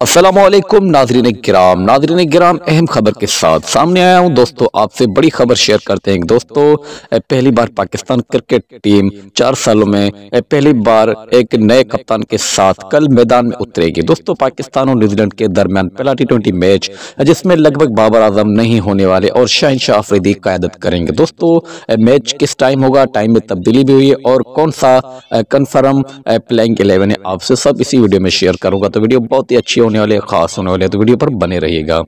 असलम नाजरीन ग्राम नाजरीन ग्राम अहम खबर के साथ सामने आया हूँ दोस्तों आपसे बड़ी खबर शेयर करते हैं दोस्तों पहली बार पाकिस्तान क्रिकेट टीम चार सालों में पहली बार एक नए कप्तान के साथ कल मैदान में उतरेगी दोस्तों पाकिस्तान और न्यूजीलैंड के दरमियान पहला टी ट्वेंटी मैच जिसमें लगभग बाबर आजम नहीं होने वाले और शाहिन शाह आफरीदी क्यादत करेंगे दोस्तों मैच किस टाइम होगा टाइम में तब्दीली भी हुई है और कौन सा कन्फर्म प्लेइंग एलेवन है आपसे सब इसी वीडियो में शेयर करूंगा तो वीडियो बहुत ही अच्छी होने वाले खास होने वाले तो वीडियो पर बने रहिएगा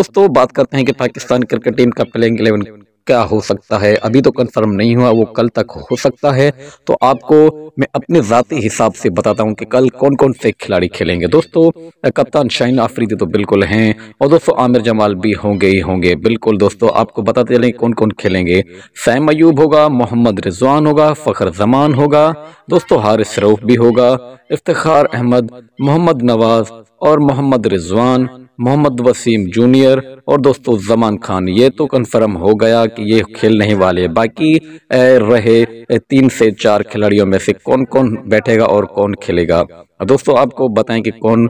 दोस्तों बात करते हैं कि पाकिस्तान क्रिकेट टीम का प्लेइंग इलेवन क्या हो सकता है अभी तो कंफर्म नहीं हुआ वो कल तक हो सकता है तो आपको मैं अपने ज़ाती हिसाब से बताता हूँ कि कल कौन कौन से खिलाड़ी खेलेंगे दोस्तों कप्तान शाइन आफरीदी तो बिल्कुल हैं और दोस्तों आमिर जमाल भी होंगे ही होंगे बिल्कुल दोस्तों आपको बताते चलें कौन कौन खेलेंगे सैम अयूब होगा मोहम्मद रिजवान होगा फ़खर जमान होगा दोस्तों हारिस रऊफ भी होगा इफ्तार अहमद मोहम्मद नवाज और मोहम्मद रिजवान मोहम्मद वसीम जूनियर और दोस्तों जमान खान ये तो कंफर्म हो गया कि ये खेलने वाले बाकी रहे तीन से चार खिलाड़ियों में से कौन कौन बैठेगा और कौन खेलेगा दोस्तों आपको बताएं कि कौन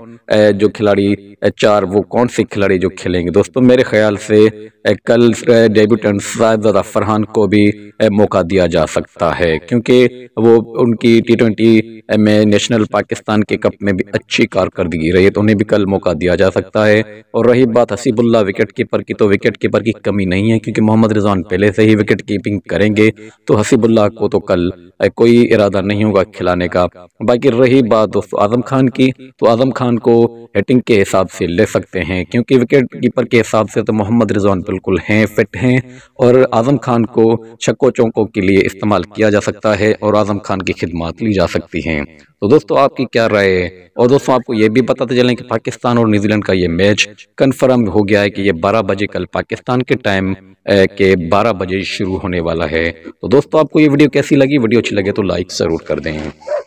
जो खिलाड़ी चार वो कौन से खिलाड़ी जो खेलेंगे दोस्तों मेरे ख्याल से कल डेब्यूटेंट साहबजादा फरहान को भी मौका दिया जा सकता है क्योंकि वो उनकी टी ट्वेंटी में नेशनल पाकिस्तान के कप में भी अच्छी कारकर्दगी रही है तो उन्हें भी कल मौका दिया जा सकता है और रही बात हसीबुल्ला विकेट कीपर की तो विकेट कीपर की कमी नहीं है क्योंकि मोहम्मद रिजवान पहले से ही विकेट कीपिंग करेंगे तो हसीबुल्ला को तो कल कोई इरादा नहीं होगा खिलाने का बाकी रही बात दोस्तों आज़म खान की तो आज़म खान को बैटिंग के हिसाब से ले सकते हैं क्योंकि विकेट कीपर के हिसाब से तो मोहम्मद रिजवान बिल्कुल हैं फिट हैं और आज़म खान को छक्को चौकों के लिए इस्तेमाल किया जा सकता है और आज़म खान की खिदमत ली जा सकती हैं तो दोस्तों आपकी क्या राय है और दोस्तों आपको ये भी बताते चले कि पाकिस्तान और न्यूजीलैंड का ये मैच कन्फर्म हो गया है कि ये बारह बजे कल पाकिस्तान के टाइम के 12 बजे शुरू होने वाला है तो दोस्तों आपको ये वीडियो कैसी लगी वीडियो अच्छी लगे तो लाइक ज़रूर कर दें